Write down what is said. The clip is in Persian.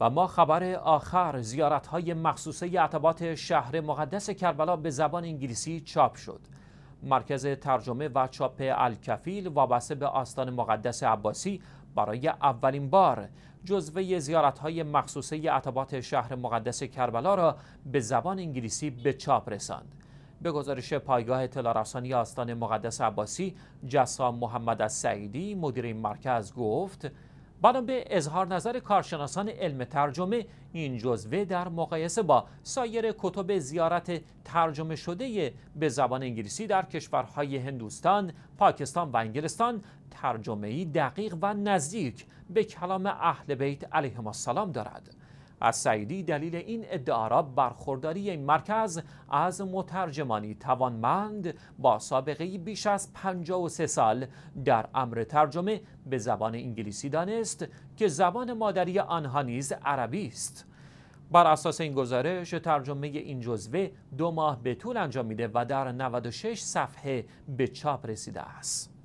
و ما خبر آخر زیارت های مخصوصه اعتبات شهر مقدس کربلا به زبان انگلیسی چاپ شد مرکز ترجمه و چاپ الکفیل وابسته به آستان مقدس عباسی برای اولین بار جزوه زیارت های مخصوصه عطبات شهر مقدس کربلا را به زبان انگلیسی به چاپ رساند به گزارش پایگاه اطلاع آستان مقدس عباسی جسام محمد سعیدی مدیر این مرکز گفت بنا به اظهار نظر کارشناسان علم ترجمه این جزوه در مقایسه با سایر کتب زیارت ترجمه شده به زبان انگلیسی در کشورهای هندوستان، پاکستان و انگلستان ترجمه‌ای دقیق و نزدیک به کلام اهل بیت علیهم السلام دارد. از سعیدی دلیل این ادعا را برخورداری این مرکز از مترجمانی توانمند با سابقه بیش از 53 سال در امر ترجمه به زبان انگلیسی دانست که زبان مادری آنها نیز عربی است بر اساس این گزارش ترجمه این جزوه دو ماه به طول انجام میده و در 96 صفحه به چاپ رسیده است